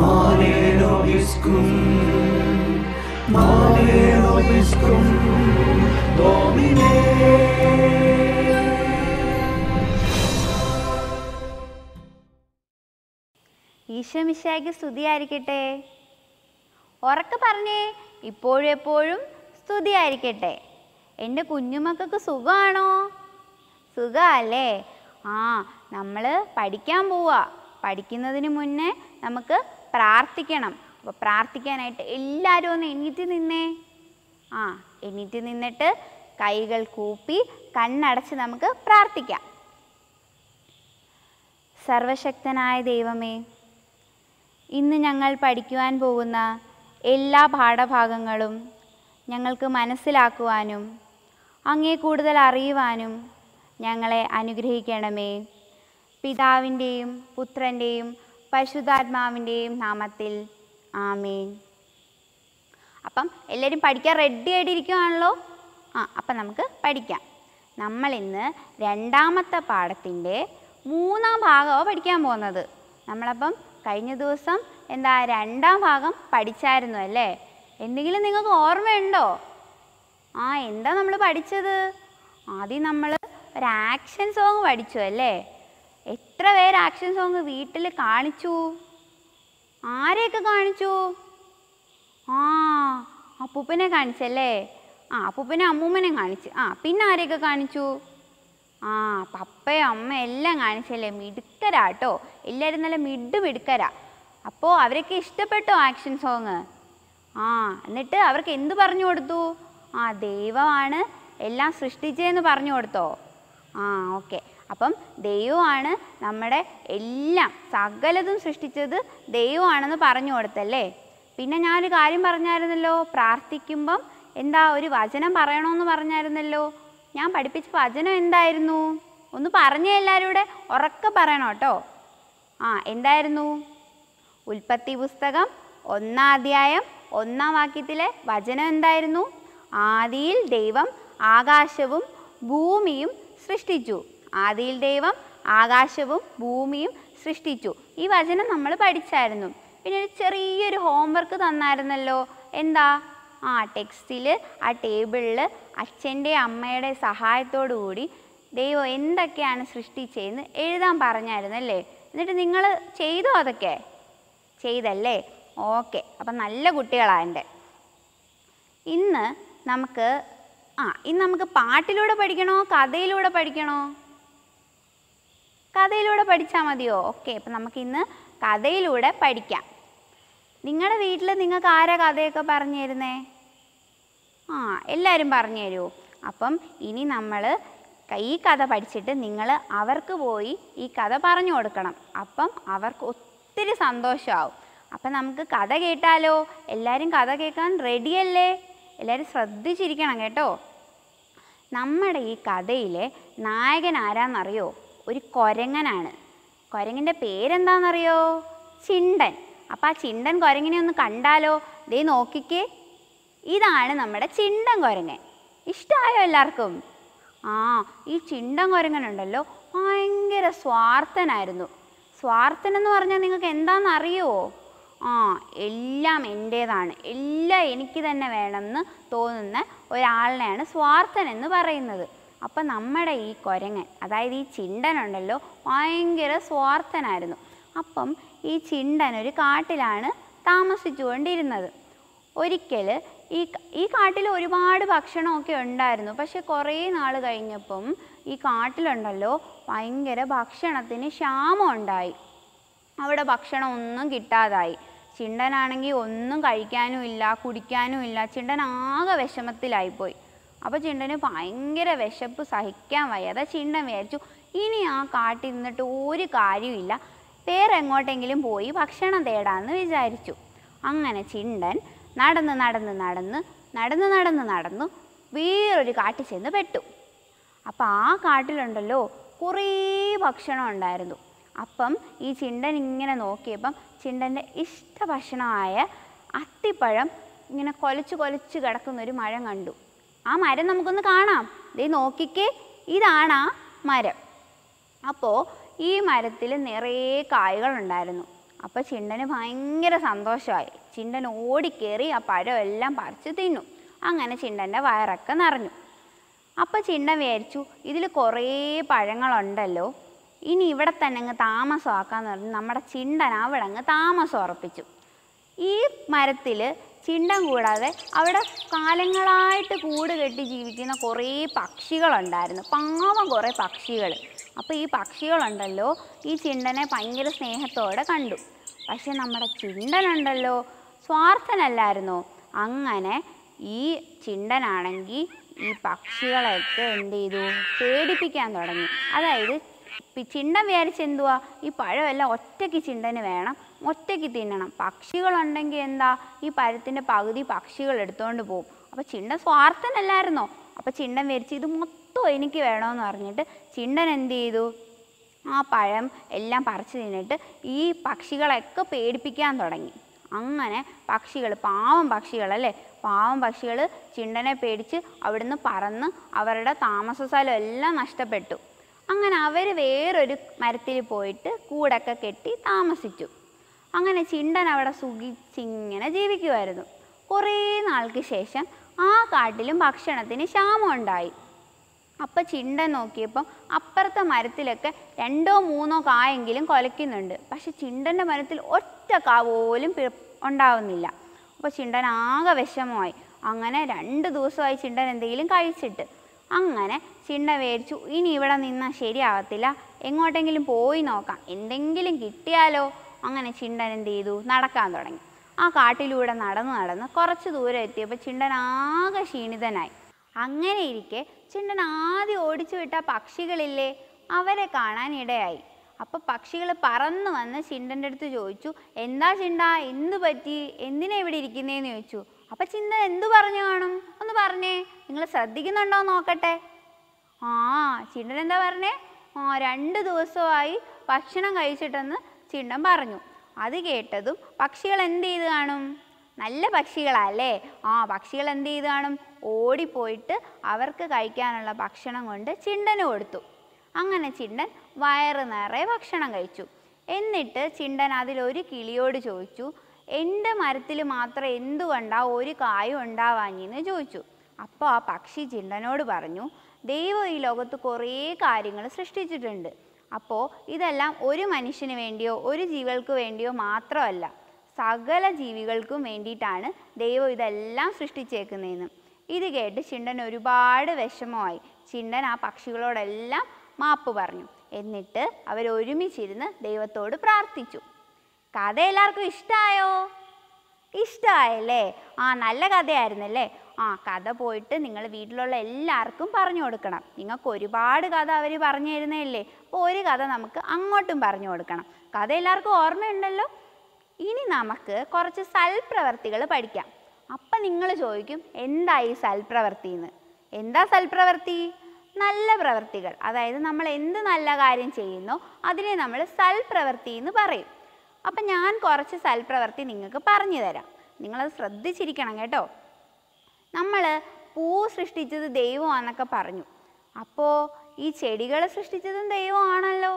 Male nobiscum, male nobiscum, സ്തുതിയായിരിക്കട്ടെ ഉറക്കെ പറഞ്ഞേ ഇപ്പോഴും എപ്പോഴും സ്തുതിയായിരിക്കട്ടെ എൻ്റെ കുഞ്ഞുമക്കൾക്ക് സുഖമാണോ സുഖമല്ലേ ആ നമ്മൾ പഠിക്കാൻ പോവുക പഠിക്കുന്നതിന് മുന്നേ നമുക്ക് പ്രാർത്ഥിക്കണം അപ്പോൾ പ്രാർത്ഥിക്കാനായിട്ട് എല്ലാവരും ഒന്ന് എണീറ്റ് നിന്നേ ആ എണീറ്റ് നിന്നിട്ട് കൈകൾ കൂപ്പി കണ്ണടച്ച് നമുക്ക് പ്രാർത്ഥിക്കാം സർവശക്തനായ ദൈവമേ ഇന്ന് ഞങ്ങൾ പഠിക്കുവാൻ പോകുന്ന എല്ലാ പാഠഭാഗങ്ങളും ഞങ്ങൾക്ക് മനസ്സിലാക്കുവാനും അങ്ങേ കൂടുതൽ അറിയുവാനും ഞങ്ങളെ അനുഗ്രഹിക്കണമേ പിതാവിൻ്റെയും പുത്രൻ്റെയും പരിശുദ്ധാത്മാവിൻ്റെയും നാമത്തിൽ ആമേൻ അപ്പം എല്ലാവരും പഠിക്കാൻ റെഡി ആയിട്ടിരിക്കുകയാണല്ലോ ആ അപ്പം നമുക്ക് പഠിക്കാം നമ്മൾ ഇന്ന് രണ്ടാമത്തെ പാഠത്തിൻ്റെ മൂന്നാം ഭാഗമാണ് പഠിക്കാൻ പോകുന്നത് നമ്മളപ്പം കഴിഞ്ഞ ദിവസം എന്താ രണ്ടാം ഭാഗം പഠിച്ചായിരുന്നു അല്ലേ എന്തെങ്കിലും നിങ്ങൾക്ക് ഓർമ്മയുണ്ടോ ആ എന്താ നമ്മൾ പഠിച്ചത് ആദ്യം നമ്മൾ ഒരു ആക്ഷൻ സോങ് പഠിച്ചു അല്ലേ എത്ര പേര് ആക്ഷൻ സോങ് വീട്ടിൽ കാണിച്ചു ആരെയൊക്കെ കാണിച്ചു ആ അപ്പൂപ്പനെ കാണിച്ചല്ലേ ആ അപ്പൂപ്പനെ അമ്മൂമ്മനെ കാണിച്ചു ആ പിന്നെ ആരെയൊക്കെ കാണിച്ചു ആ പപ്പയും അമ്മ എല്ലാം കാണിച്ചല്ലേ മിടുക്കരാ കേട്ടോ എല്ലാവരും നല്ല മിഡ് മിടുക്കരാ അപ്പോൾ അവരൊക്കെ ഇഷ്ടപ്പെട്ടോ ആക്ഷൻ സോങ് ആ എന്നിട്ട് അവർക്ക് എന്ത് പറഞ്ഞു കൊടുത്തു ആ ദൈവമാണ് എല്ലാം സൃഷ്ടിച്ചതെന്ന് പറഞ്ഞു കൊടുത്തോ ആ ഓക്കെ അപ്പം ദൈവമാണ് നമ്മുടെ എല്ലാം സകലതും സൃഷ്ടിച്ചത് ദൈവമാണെന്ന് പറഞ്ഞു കൊടുത്തല്ലേ പിന്നെ ഞാനൊരു കാര്യം പറഞ്ഞായിരുന്നല്ലോ പ്രാർത്ഥിക്കുമ്പം എന്താ ഒരു വചനം പറയണമെന്ന് പറഞ്ഞായിരുന്നല്ലോ ഞാൻ പഠിപ്പിച്ച വചനം എന്തായിരുന്നു ഒന്ന് പറഞ്ഞ എല്ലാവരും കൂടെ ഉറക്കെ പറയണം കേട്ടോ ആ എന്തായിരുന്നു ഉൽപ്പത്തി പുസ്തകം ഒന്നാം അധ്യായം ഒന്നാം വാക്യത്തിലെ വചനം എന്തായിരുന്നു ആദിയിൽ ദൈവം ആകാശവും ഭൂമിയും സൃഷ്ടിച്ചു ആദിയിൽ ദൈവം ആകാശവും ഭൂമിയും സൃഷ്ടിച്ചു ഈ വചനം നമ്മൾ പഠിച്ചായിരുന്നു പിന്നെ ഒരു ചെറിയൊരു ഹോംവർക്ക് തന്നായിരുന്നല്ലോ എന്താ ആ ടെക്സ്റ്റിൽ ആ ടേബിളിൽ അച്ഛൻ്റെ അമ്മയുടെ സഹായത്തോടു കൂടി ദൈവം എന്തൊക്കെയാണ് സൃഷ്ടിച്ചതെന്ന് എഴുതാൻ അല്ലേ എന്നിട്ട് നിങ്ങൾ ചെയ്തോ അതൊക്കെ ചെയ്തല്ലേ ഓക്കെ അപ്പം നല്ല കുട്ടികളാണ് എൻ്റെ ഇന്ന് നമുക്ക് ആ ഇന്ന് നമുക്ക് പാട്ടിലൂടെ പഠിക്കണോ കഥയിലൂടെ പഠിക്കണോ കഥയിലൂടെ പഠിച്ചാൽ മതിയോ ഓക്കെ അപ്പം നമുക്കിന്ന് കഥയിലൂടെ പഠിക്കാം നിങ്ങളുടെ വീട്ടിൽ നിങ്ങൾക്ക് ആരാ കഥയൊക്കെ പറഞ്ഞു തരുന്നേ ആ എല്ലാവരും പറഞ്ഞു തരുമോ അപ്പം ഇനി നമ്മൾ ഈ കഥ പഠിച്ചിട്ട് നിങ്ങൾ അവർക്ക് പോയി ഈ കഥ പറഞ്ഞു കൊടുക്കണം അപ്പം അവർക്ക് ഒത്തിരി സന്തോഷമാവും അപ്പം നമുക്ക് കഥ കേട്ടാലോ എല്ലാവരും കഥ കേൾക്കാൻ റെഡിയല്ലേ എല്ലാവരും ശ്രദ്ധിച്ചിരിക്കണം കേട്ടോ നമ്മുടെ ഈ കഥയിലെ നായകൻ ആരാന്നറിയോ ഒരു കൊരങ്ങനാണ് കൊരങ്ങൻ്റെ പേരെന്താണെന്നറിയോ ചിണ്ടൻ അപ്പോൾ ആ ചിണ്ടൻ കുരങ്ങിനെ ഒന്ന് കണ്ടാലോ ദേ നോക്കിക്കേ ഇതാണ് നമ്മുടെ ചിണ്ടൻ കുരങ്ങൻ ഇഷ്ടമായോ എല്ലാവർക്കും ആ ഈ ചിണ്ടൻ കുരങ്ങനുണ്ടല്ലോ ഭയങ്കര സ്വാർത്ഥനായിരുന്നു സ്വാർത്ഥനെന്ന് പറഞ്ഞാൽ നിങ്ങൾക്ക് എന്താണെന്ന് അറിയുമോ ആ എല്ലാം എൻ്റേതാണ് എല്ലാം എനിക്ക് തന്നെ വേണമെന്ന് തോന്നുന്ന ഒരാളിനെയാണ് സ്വാർത്ഥൻ എന്ന് പറയുന്നത് അപ്പം നമ്മുടെ ഈ കുരങ്ങൻ അതായത് ഈ ചിണ്ടനുണ്ടല്ലോ ഭയങ്കര സ്വാർത്ഥനായിരുന്നു അപ്പം ഈ ചിണ്ടൻ ഒരു കാട്ടിലാണ് താമസിച്ചുകൊണ്ടിരുന്നത് ഒരിക്കൽ ഈ ഈ കാട്ടിൽ ഒരുപാട് ഭക്ഷണമൊക്കെ ഉണ്ടായിരുന്നു പക്ഷെ കുറേ നാൾ കഴിഞ്ഞപ്പം ഈ കാട്ടിലുണ്ടല്ലോ ഭയങ്കര ഭക്ഷണത്തിന് ക്ഷാമം ഉണ്ടായി അവിടെ ഭക്ഷണം ഒന്നും കിട്ടാതായി ചിണ്ടനാണെങ്കിൽ ഒന്നും കഴിക്കാനും ഇല്ല കുടിക്കാനും ഇല്ല ചിണ്ടൻ ആകെ വിഷമത്തിലായിപ്പോയി അപ്പോൾ ചിണ്ടന് ഭയങ്കര വിശപ്പ് സഹിക്കാൻ വയ്യാതെ ചിണ്ടൻ വിചാരിച്ചു ഇനി ആ കാട്ടിൽ നിന്നിട്ട് ഒരു കാര്യമില്ല വേറെ എങ്ങോട്ടെങ്കിലും പോയി ഭക്ഷണം തേടാമെന്ന് വിചാരിച്ചു അങ്ങനെ ചിണ്ടൻ നടന്ന് നടന്ന് നടന്ന് നടന്ന് നടന്ന് നടന്ന് വേറൊരു കാട്ടിൽ ചെന്ന് പെട്ടു അപ്പോൾ ആ കാട്ടിലുണ്ടല്ലോ കുറേ ഭക്ഷണം ഉണ്ടായിരുന്നു അപ്പം ഈ ചിണ്ടൻ ഇങ്ങനെ നോക്കിയപ്പം ചിണ്ടൻ്റെ ഇഷ്ട ഭക്ഷണമായ അത്തിപ്പഴം ഇങ്ങനെ കൊലച്ച് കൊലച്ച് കിടക്കുന്നൊരു മഴ കണ്ടു ആ മരം നമുക്കൊന്ന് കാണാം ദേ നോക്കിക്കേ ഇതാണ് ആ മരം അപ്പോൾ ഈ മരത്തിൽ നിറയെ ഉണ്ടായിരുന്നു അപ്പോൾ ചിണ്ടന് ഭയങ്കര സന്തോഷമായി ചിണ്ടൻ ഓടിക്കേറി ആ പഴം എല്ലാം പറിച്ച് തിന്നു അങ്ങനെ ചിണ്ടൻ്റെ വയറൊക്കെ നിറഞ്ഞു അപ്പോൾ ചിണ്ടൻ വിചാരിച്ചു ഇതിൽ കുറേ പഴങ്ങളുണ്ടല്ലോ ഇനി ഇവിടെ തന്നെ അങ്ങ് താമസമാക്കാന്ന് പറഞ്ഞു നമ്മുടെ ചിണ്ടൻ അവിടെ അങ്ങ് താമസം ഉറപ്പിച്ചു ഈ മരത്തിൽ ചിണ്ടം കൂടാതെ അവിടെ കാലങ്ങളായിട്ട് കൂട് കെട്ടി ജീവിക്കുന്ന കുറേ പക്ഷികളുണ്ടായിരുന്നു പാവം കുറേ പക്ഷികൾ അപ്പോൾ ഈ പക്ഷികളുണ്ടല്ലോ ഈ ചിണ്ടനെ ഭയങ്കര സ്നേഹത്തോടെ കണ്ടു പക്ഷെ നമ്മുടെ ചിണ്ടനുണ്ടല്ലോ സ്വാർത്ഥനല്ലായിരുന്നോ അങ്ങനെ ഈ ചിണ്ടനാണെങ്കിൽ ഈ പക്ഷികളൊക്കെ എന്ത് ചെയ്തു പേടിപ്പിക്കാൻ തുടങ്ങി അതായത് ചിണ്ടൻ വിചാരിച്ചെന്തുവാ ഈ പഴമെല്ലാം ഒറ്റയ്ക്ക് ചിണ്ടന് വേണം ഒറ്റയ്ക്ക് തിന്നണം പക്ഷികളുണ്ടെങ്കിൽ എന്താ ഈ പരത്തിൻ്റെ പകുതി പക്ഷികൾ എടുത്തുകൊണ്ട് പോകും അപ്പോൾ ചിണ്ടൻ സ്വാർത്ഥനല്ലായിരുന്നോ അപ്പോൾ ചിണ്ടൻ വരിച്ച് ഇത് മൊത്തം എനിക്ക് വേണമെന്ന് പറഞ്ഞിട്ട് ചിണ്ടൻ എന്ത് ചെയ്തു ആ പഴം എല്ലാം പറിച്ച് തിന്നിട്ട് ഈ പക്ഷികളെയൊക്കെ പേടിപ്പിക്കാൻ തുടങ്ങി അങ്ങനെ പക്ഷികൾ പാവം പക്ഷികളല്ലേ പാവം പക്ഷികൾ ചിണ്ടനെ പേടിച്ച് അവിടുന്ന് പറന്ന് അവരുടെ താമസ സ്ഥലം എല്ലാം നഷ്ടപ്പെട്ടു അങ്ങനെ അവർ വേറൊരു മരത്തിൽ പോയിട്ട് കൂടൊക്കെ കെട്ടി താമസിച്ചു അങ്ങനെ ചിണ്ടൻ അവിടെ സുഖിച്ചിങ്ങനെ ജീവിക്കുമായിരുന്നു കുറേ നാൾക്ക് ശേഷം ആ കാട്ടിലും ഭക്ഷണത്തിന് ക്ഷാമം ഉണ്ടായി അപ്പം ചിണ്ടൻ നോക്കിയപ്പം അപ്പുറത്തെ മരത്തിലൊക്കെ രണ്ടോ മൂന്നോ കായെങ്കിലും കൊലയ്ക്കുന്നുണ്ട് പക്ഷെ ചിണ്ടൻ്റെ മരത്തിൽ ഒറ്റ കാ പോലും ഉണ്ടാവുന്നില്ല അപ്പോൾ ചിണ്ടൻ ആകെ വിഷമമായി അങ്ങനെ രണ്ട് ദിവസമായി ചിണ്ടൻ എന്തെങ്കിലും കഴിച്ചിട്ട് അങ്ങനെ ചിണ്ട വേടിച്ചു ഇനി ഇവിടെ നിന്നാൽ ശരിയാവത്തില്ല എങ്ങോട്ടെങ്കിലും പോയി നോക്കാം എന്തെങ്കിലും കിട്ടിയാലോ അങ്ങനെ ചിണ്ടൻ എന്ത് ചെയ്തു നടക്കാൻ തുടങ്ങി ആ കാട്ടിലൂടെ നടന്ന് നടന്ന് കുറച്ച് ദൂരം എത്തിയപ്പോൾ ചിണ്ടൻ ആകെ ക്ഷീണിതനായി അങ്ങനെ ഇരിക്കെ ചിണ്ടൻ ആദ്യം ഓടിച്ചു വിട്ട പക്ഷികളില്ലേ അവരെ കാണാൻ ഇടയായി അപ്പോൾ പക്ഷികൾ പറന്നു വന്ന് ചിണ്ടൻ്റെ അടുത്ത് ചോദിച്ചു എന്താ ചിണ്ട എന്ത് പറ്റി എന്തിനാ ഇവിടെ ഇരിക്കുന്നതെന്ന് ചോദിച്ചു അപ്പം ചിന്ത എന്തു പറഞ്ഞു കാണും ഒന്ന് പറഞ്ഞേ നിങ്ങൾ ശ്രദ്ധിക്കുന്നുണ്ടോ നോക്കട്ടെ ആ ചിണ്ടൻ എന്താ പറഞ്ഞേ ആ രണ്ട് ദിവസമായി ഭക്ഷണം കഴിച്ചിട്ടൊന്ന് ചിണ്ടം പറഞ്ഞു അത് കേട്ടതും പക്ഷികൾ എന്ത് ചെയ്ത് കാണും നല്ല പക്ഷികളല്ലേ ആ പക്ഷികൾ എന്ത് ചെയ്ത് കാണും ഓടിപ്പോയിട്ട് അവർക്ക് കഴിക്കാനുള്ള ഭക്ഷണം കൊണ്ട് ചിണ്ടന് കൊടുത്തു അങ്ങനെ ചിണ്ടൻ വയറ് നിറയെ ഭക്ഷണം കഴിച്ചു എന്നിട്ട് ചിണ്ടൻ അതിലൊരു കിളിയോട് ചോദിച്ചു എൻ്റെ മരത്തിൽ മാത്രം എന്തുകൊണ്ടാ ഒരു കായും ഉണ്ടാവാഞ്ഞെന്ന് ചോദിച്ചു അപ്പോൾ ആ പക്ഷി ചിണ്ടനോട് പറഞ്ഞു ദൈവം ഈ ലോകത്ത് കുറേ കാര്യങ്ങൾ സൃഷ്ടിച്ചിട്ടുണ്ട് അപ്പോൾ ഇതെല്ലാം ഒരു മനുഷ്യന് വേണ്ടിയോ ഒരു ജീവികൾക്ക് വേണ്ടിയോ മാത്രമല്ല സകല ജീവികൾക്കും വേണ്ടിയിട്ടാണ് ദൈവം ഇതെല്ലാം സൃഷ്ടിച്ചേക്കുന്നതെന്ന് ഇത് കേട്ട് ചിണ്ടൻ ഒരുപാട് വിഷമമായി ചിണ്ടൻ ആ പക്ഷികളോടെല്ലാം മാപ്പ് പറഞ്ഞു എന്നിട്ട് അവരൊരുമിച്ചിരുന്ന് ദൈവത്തോട് പ്രാർത്ഥിച്ചു കഥ എല്ലാവർക്കും ഇഷ്ടമായോ ഇഷ്ടമായല്ലേ ആ നല്ല കഥയായിരുന്നല്ലേ ആ കഥ പോയിട്ട് നിങ്ങൾ വീട്ടിലുള്ള എല്ലാവർക്കും പറഞ്ഞു കൊടുക്കണം നിങ്ങൾക്ക് ഒരുപാട് കഥ അവർ പറഞ്ഞു തരുന്നതല്ലേ അപ്പോൾ ഒരു കഥ നമുക്ക് അങ്ങോട്ടും പറഞ്ഞു കൊടുക്കണം കഥ എല്ലാവർക്കും ഓർമ്മയുണ്ടല്ലോ ഇനി നമുക്ക് കുറച്ച് സൽപ്രവർത്തികൾ പഠിക്കാം അപ്പം നിങ്ങൾ ചോദിക്കും എന്താ ഈ സൽപ്രവർത്തി എന്ന് എന്താ സൽപ്രവർത്തി നല്ല പ്രവർത്തികൾ അതായത് നമ്മൾ എന്ത് നല്ല കാര്യം ചെയ്യുന്നോ അതിനെ നമ്മൾ സൽപ്രവർത്തി എന്ന് പറയും അപ്പം ഞാൻ കുറച്ച് സൽപ്രവർത്തി നിങ്ങൾക്ക് പറഞ്ഞു തരാം നിങ്ങളത് ശ്രദ്ധിച്ചിരിക്കണം കേട്ടോ നമ്മൾ പൂ സൃഷ്ടിച്ചത് ദൈവമാണെന്നൊക്കെ പറഞ്ഞു അപ്പോൾ ഈ ചെടികൾ സൃഷ്ടിച്ചതും ദൈവമാണല്ലോ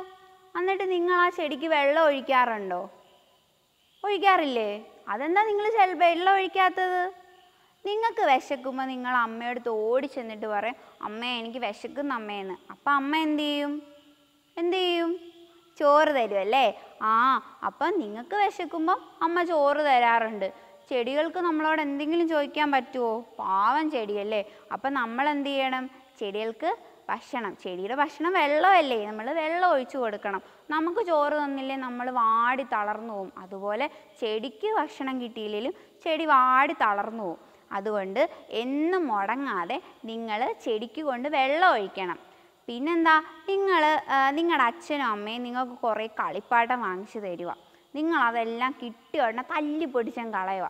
എന്നിട്ട് നിങ്ങൾ ആ ചെടിക്ക് വെള്ളം ഒഴിക്കാറുണ്ടോ ഒഴിക്കാറില്ലേ അതെന്താ നിങ്ങൾ ചില വെള്ളം ഒഴിക്കാത്തത് നിങ്ങൾക്ക് വിശക്കുമ്പോൾ നിങ്ങൾ അമ്മയോട് ഓടി ചെന്നിട്ട് പറയും അമ്മ എനിക്ക് വിശക്കുന്ന അമ്മയെന്ന് അപ്പം അമ്മ എന്തു ചെയ്യും എന്തു ചെയ്യും ചോറ് തരും അല്ലേ ആ അപ്പം നിങ്ങൾക്ക് വിശക്കുമ്പോൾ അമ്മ ചോറ് തരാറുണ്ട് ചെടികൾക്ക് നമ്മളോട് എന്തെങ്കിലും ചോദിക്കാൻ പറ്റുമോ പാവം ചെടിയല്ലേ അപ്പം നമ്മൾ എന്ത് ചെയ്യണം ചെടികൾക്ക് ഭക്ഷണം ചെടിയുടെ ഭക്ഷണം വെള്ളമല്ലേ നമ്മൾ വെള്ളം ഒഴിച്ചു കൊടുക്കണം നമുക്ക് ചോറ് തന്നില്ലേ നമ്മൾ വാടി തളർന്നു പോവും അതുപോലെ ചെടിക്ക് ഭക്ഷണം കിട്ടിയില്ലെങ്കിലും ചെടി വാടി തളർന്നു പോവും അതുകൊണ്ട് എന്നും മുടങ്ങാതെ നിങ്ങൾ ചെടിക്ക് കൊണ്ട് വെള്ളം ഒഴിക്കണം പിന്നെന്താ നിങ്ങൾ നിങ്ങളുടെ അച്ഛനും അമ്മയും നിങ്ങൾക്ക് കുറേ കളിപ്പാട്ടം വാങ്ങിച്ചു തരുവാണ് നിങ്ങൾ അതെല്ലാം കിട്ടി ഉടനെ തല്ലി പൊടിച്ചാൻ കളയുക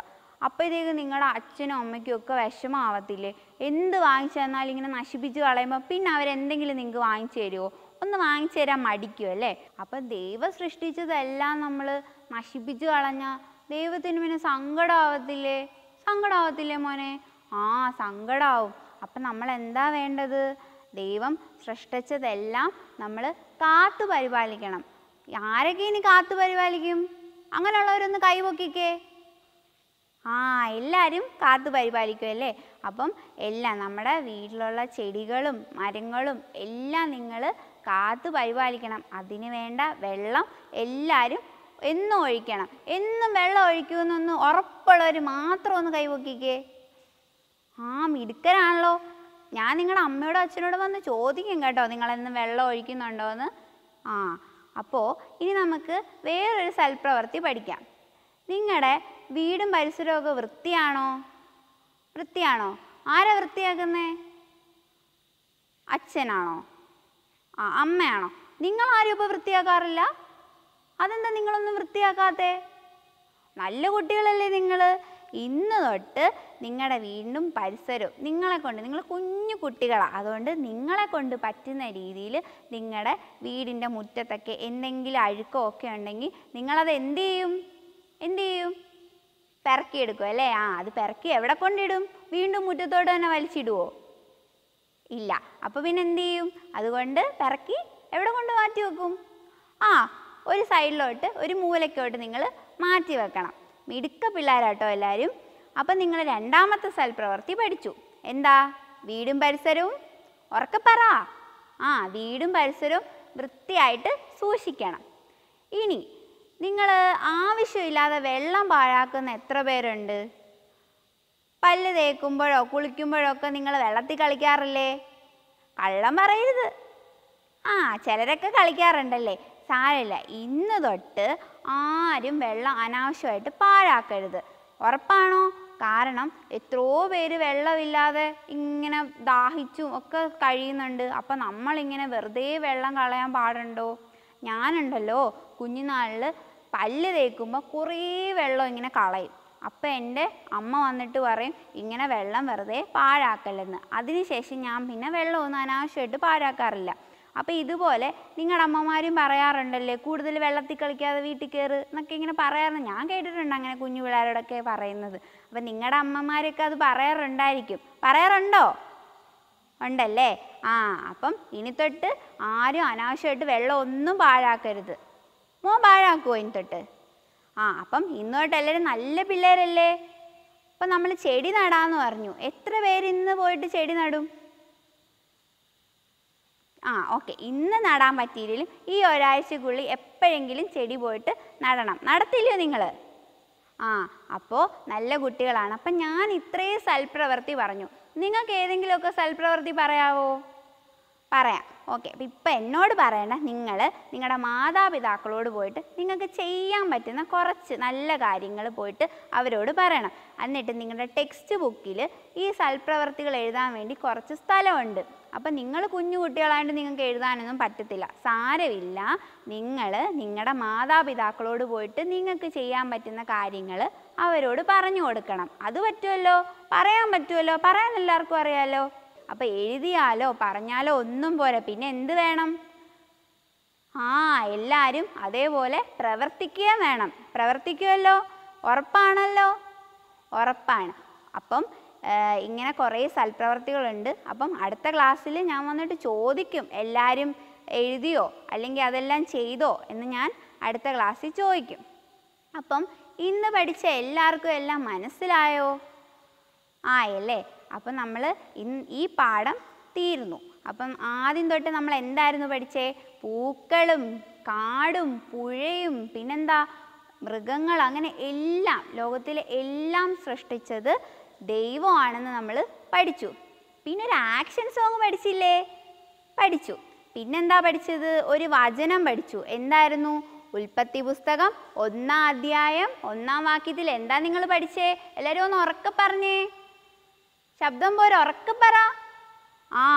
അപ്പോഴത്തേക്ക് നിങ്ങളുടെ അച്ഛനും അമ്മയ്ക്കും ഒക്കെ വിഷമാവത്തില്ലേ എന്ത് വാങ്ങിച്ചു തന്നാലും ഇങ്ങനെ നശിപ്പിച്ച് കളയുമ്പോൾ പിന്നെ അവരെന്തെങ്കിലും നിങ്ങൾക്ക് വാങ്ങിച്ചു തരുമോ ഒന്ന് വാങ്ങിച്ചു തരാൻ മടിക്കുമോ അല്ലേ അപ്പം ദൈവം സൃഷ്ടിച്ചതെല്ലാം നമ്മൾ നശിപ്പിച്ച് കളഞ്ഞാൽ ദൈവത്തിന് പിന്നെ സങ്കടമാവത്തില്ലേ സങ്കടമാവത്തില്ലേ മോനെ ആ സങ്കടമാവും അപ്പം നമ്മൾ എന്താ വേണ്ടത് ദൈവം സൃഷ്ടിച്ചതെല്ലാം നമ്മൾ കാത്തു പരിപാലിക്കണം ആരൊക്കെ ഇനി കാത്തു പരിപാലിക്കും അങ്ങനെയുള്ളവരൊന്ന് കൈപൊക്കിക്കേ ആ എല്ലാവരും കാത്തു പരിപാലിക്കും അല്ലേ അപ്പം എല്ലാം നമ്മുടെ വീട്ടിലുള്ള ചെടികളും മരങ്ങളും എല്ലാം നിങ്ങൾ കാത്തു പരിപാലിക്കണം അതിന് വേണ്ട വെള്ളം എല്ലാവരും എന്നും ഒഴിക്കണം എന്നും വെള്ളം ഒഴിക്കുമെന്നൊന്ന് ഉറപ്പുള്ളവർ മാത്രം ഒന്ന് കൈപൊക്കിക്കേ ആ മിടുക്കനാണല്ലോ ഞാൻ നിങ്ങളുടെ അമ്മയോടും അച്ഛനോടും വന്ന് ചോദിക്കും കേട്ടോ നിങ്ങളെന്നും വെള്ളം ഒഴിക്കുന്നുണ്ടോ എന്ന് ആ അപ്പോൾ ഇനി നമുക്ക് വേറൊരു സൽപ്രവൃത്തി പഠിക്കാം നിങ്ങളുടെ വീടും പരിസരമൊക്കെ വൃത്തിയാണോ വൃത്തിയാണോ ആരാ വൃത്തിയാക്കുന്നേ അച്ഛനാണോ ആ അമ്മയാണോ നിങ്ങൾ ആരും ഇപ്പോൾ വൃത്തിയാക്കാറില്ല അതെന്താ നിങ്ങളൊന്നും വൃത്തിയാക്കാത്തേ നല്ല കുട്ടികളല്ലേ നിങ്ങൾ ഇന്ന് തൊട്ട് നിങ്ങളുടെ വീണ്ടും പരിസരവും നിങ്ങളെ കൊണ്ട് നിങ്ങൾ കുഞ്ഞു കുട്ടികളാണ് അതുകൊണ്ട് നിങ്ങളെ കൊണ്ട് പറ്റുന്ന രീതിയിൽ നിങ്ങളുടെ വീടിൻ്റെ മുറ്റത്തൊക്കെ എന്തെങ്കിലും അഴുക്കോ ഒക്കെ ഉണ്ടെങ്കിൽ നിങ്ങളത് എന്ത് ചെയ്യും എന്ത് ചെയ്യും പെറക്കിയെടുക്കും അല്ലേ ആ അത് പെറക്കി എവിടെ കൊണ്ടിടും വീണ്ടും മുറ്റത്തോട് തന്നെ വലിച്ചിടുവോ ഇല്ല അപ്പോൾ പിന്നെ എന്ത് ചെയ്യും അതുകൊണ്ട് പെറക്കി എവിടെ കൊണ്ട് മാറ്റി വെക്കും ആ ഒരു സൈഡിലോട്ട് ഒരു മൂലക്കോട്ട് നിങ്ങൾ മാറ്റി വെക്കണം മിടുക്ക പിള്ളേരാട്ടോ എല്ലാവരും അപ്പം നിങ്ങൾ രണ്ടാമത്തെ പ്രവൃത്തി പഠിച്ചു എന്താ വീടും പരിസരവും ഉറക്കപ്പറ ആ വീടും പരിസരവും വൃത്തിയായിട്ട് സൂക്ഷിക്കണം ഇനി നിങ്ങൾ ആവശ്യമില്ലാതെ വെള്ളം പാഴാക്കുന്ന എത്ര പേരുണ്ട് പല്ല് തേക്കുമ്പോഴോ കുളിക്കുമ്പോഴോ ഒക്കെ നിങ്ങൾ വെള്ളത്തിൽ കളിക്കാറില്ലേ കള്ളം പറയരുത് ആ ചിലരൊക്കെ കളിക്കാറുണ്ടല്ലേ സാരമില്ല ഇന്ന് തൊട്ട് ആരും വെള്ളം അനാവശ്യമായിട്ട് പാഴാക്കരുത് ഉറപ്പാണോ കാരണം എത്രയോ പേര് വെള്ളമില്ലാതെ ഇങ്ങനെ ദാഹിച്ചും ഒക്കെ കഴിയുന്നുണ്ട് അപ്പം നമ്മളിങ്ങനെ വെറുതെ വെള്ളം കളയാൻ പാടുണ്ടോ ഞാനുണ്ടല്ലോ കുഞ്ഞുനാളിൽ പല്ല് തേക്കുമ്പോൾ കുറേ വെള്ളം ഇങ്ങനെ കളയും അപ്പോൾ എൻ്റെ അമ്മ വന്നിട്ട് പറയും ഇങ്ങനെ വെള്ളം വെറുതെ പാഴാക്കല്ലെന്ന് അതിനുശേഷം ഞാൻ പിന്നെ വെള്ളമൊന്നും അനാവശ്യമായിട്ട് പാഴാക്കാറില്ല അപ്പോൾ ഇതുപോലെ നിങ്ങളുടെ അമ്മമാരും പറയാറുണ്ടല്ലേ കൂടുതൽ വെള്ളത്തിൽ കളിക്കാതെ വീട്ടിൽ കയറ് എന്നൊക്കെ ഇങ്ങനെ പറയാറുണ്ട് ഞാൻ കേട്ടിട്ടുണ്ട് അങ്ങനെ കുഞ്ഞു പിള്ളേരോടൊക്കെ പറയുന്നത് അപ്പം നിങ്ങളുടെ അമ്മമാരൊക്കെ അത് പറയാറുണ്ടായിരിക്കും പറയാറുണ്ടോ ഉണ്ടല്ലേ ആ അപ്പം ഇനി തൊട്ട് ആരും അനാവശ്യമായിട്ട് വെള്ളം ഒന്നും പാഴാക്കരുത് മോ പാഴാക്കുമോ ഇനി തൊട്ട് ആ അപ്പം തൊട്ട് എല്ലാവരും നല്ല പിള്ളേരല്ലേ അപ്പം നമ്മൾ ചെടി നടാന്ന് പറഞ്ഞു എത്ര പേര് ഇന്ന് പോയിട്ട് ചെടി നടും ആ ഓക്കെ ഇന്ന് നടാൻ പറ്റിയില്ലെങ്കിലും ഈ ഒരാഴ്ചക്കുള്ളിൽ എപ്പോഴെങ്കിലും ചെടി പോയിട്ട് നടണം നടത്തില്ലയോ നിങ്ങൾ ആ അപ്പോൾ നല്ല കുട്ടികളാണ് അപ്പം ഞാൻ ഇത്രയും സൽപ്രവൃത്തി പറഞ്ഞു നിങ്ങൾക്ക് ഏതെങ്കിലുമൊക്കെ സൽപ്രവൃത്തി പറയാവോ പറയാം ഓക്കെ അപ്പം ഇപ്പം എന്നോട് പറയണ നിങ്ങൾ നിങ്ങളുടെ മാതാപിതാക്കളോട് പോയിട്ട് നിങ്ങൾക്ക് ചെയ്യാൻ പറ്റുന്ന കുറച്ച് നല്ല കാര്യങ്ങൾ പോയിട്ട് അവരോട് പറയണം എന്നിട്ട് നിങ്ങളുടെ ടെക്സ്റ്റ് ബുക്കിൽ ഈ സൽപ്രവർത്തികൾ എഴുതാൻ വേണ്ടി കുറച്ച് സ്ഥലമുണ്ട് അപ്പം നിങ്ങൾ കുഞ്ഞു കുട്ടികളായിട്ട് നിങ്ങൾക്ക് എഴുതാനൊന്നും പറ്റത്തില്ല സാരമില്ല നിങ്ങൾ നിങ്ങളുടെ മാതാപിതാക്കളോട് പോയിട്ട് നിങ്ങൾക്ക് ചെയ്യാൻ പറ്റുന്ന കാര്യങ്ങൾ അവരോട് പറഞ്ഞു കൊടുക്കണം അത് പറ്റുമല്ലോ പറയാൻ പറ്റുമല്ലോ പറയാൻ എല്ലാവർക്കും അറിയാമല്ലോ അപ്പോൾ എഴുതിയാലോ പറഞ്ഞാലോ ഒന്നും പോരാ പിന്നെ എന്ത് വേണം ആ എല്ലാവരും അതേപോലെ പ്രവർത്തിക്കുക വേണം പ്രവർത്തിക്കുമല്ലോ ഉറപ്പാണല്ലോ ഉറപ്പാണ് അപ്പം ഇങ്ങനെ കുറേ സൽപ്രവർത്തികളുണ്ട് അപ്പം അടുത്ത ക്ലാസ്സിൽ ഞാൻ വന്നിട്ട് ചോദിക്കും എല്ലാവരും എഴുതിയോ അല്ലെങ്കിൽ അതെല്ലാം ചെയ്തോ എന്ന് ഞാൻ അടുത്ത ക്ലാസ്സിൽ ചോദിക്കും അപ്പം ഇന്ന് പഠിച്ച എല്ലാവർക്കും എല്ലാം മനസ്സിലായോ ആയല്ലേ അപ്പം നമ്മൾ ഈ പാഠം തീരുന്നു അപ്പം ആദ്യം തൊട്ട് നമ്മൾ എന്തായിരുന്നു പഠിച്ചേ പൂക്കളും കാടും പുഴയും പിന്നെന്താ മൃഗങ്ങൾ അങ്ങനെ എല്ലാം ലോകത്തിലെ എല്ലാം സൃഷ്ടിച്ചത് ദൈവമാണെന്ന് നമ്മൾ പഠിച്ചു പിന്നെ ഒരു ആക്ഷൻ സോങ് പഠിച്ചില്ലേ പഠിച്ചു പിന്നെന്താ പഠിച്ചത് ഒരു വചനം പഠിച്ചു എന്തായിരുന്നു ഉൽപ്പത്തി പുസ്തകം ഒന്നാം അധ്യായം ഒന്നാം വാക്യത്തിൽ എന്താ നിങ്ങൾ പഠിച്ചേ എല്ലാവരും ഒന്ന് ഉറക്കെ പറഞ്ഞേ ശബ്ദം പോലെ ഉറക്കെ പറ ആ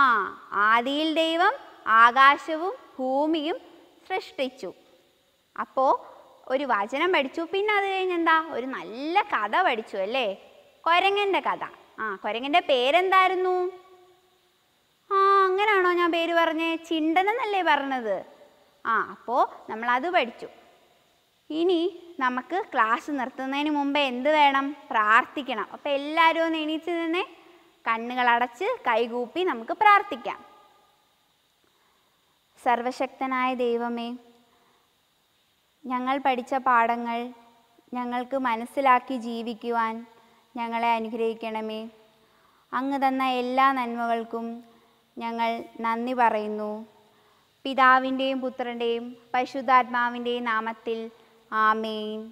ആദിയിൽ ദൈവം ആകാശവും ഭൂമിയും സൃഷ്ടിച്ചു അപ്പോൾ ഒരു വചനം പഠിച്ചു പിന്നെ അത് കഴിഞ്ഞെന്താ ഒരു നല്ല കഥ പഠിച്ചു അല്ലേ കൊരങ്ങൻ്റെ കഥ ആ കൊരങ്ങൻ്റെ പേരെന്തായിരുന്നു ആ അങ്ങനെയാണോ ഞാൻ പേര് പറഞ്ഞേ ചിണ്ടനെന്നല്ലേ പറഞ്ഞത് ആ അപ്പോൾ അത് പഠിച്ചു ഇനി നമുക്ക് ക്ലാസ് നിർത്തുന്നതിന് മുമ്പ് എന്ത് വേണം പ്രാർത്ഥിക്കണം അപ്പോൾ എല്ലാവരും ഒന്ന് എണീച്ച് നിന്നേ കണ്ണുകൾ അടച്ച് കൈകൂപ്പി നമുക്ക് പ്രാർത്ഥിക്കാം സർവശക്തനായ ദൈവമേ ഞങ്ങൾ പഠിച്ച പാഠങ്ങൾ ഞങ്ങൾക്ക് മനസ്സിലാക്കി ജീവിക്കുവാൻ ഞങ്ങളെ അനുഗ്രഹിക്കണമേ അങ്ങ് തന്ന എല്ലാ നന്മകൾക്കും ഞങ്ങൾ നന്ദി പറയുന്നു പിതാവിൻ്റെയും പുത്രൻ്റെയും പരിശുദ്ധാത്മാവിൻ്റെയും നാമത്തിൽ ആമേൻ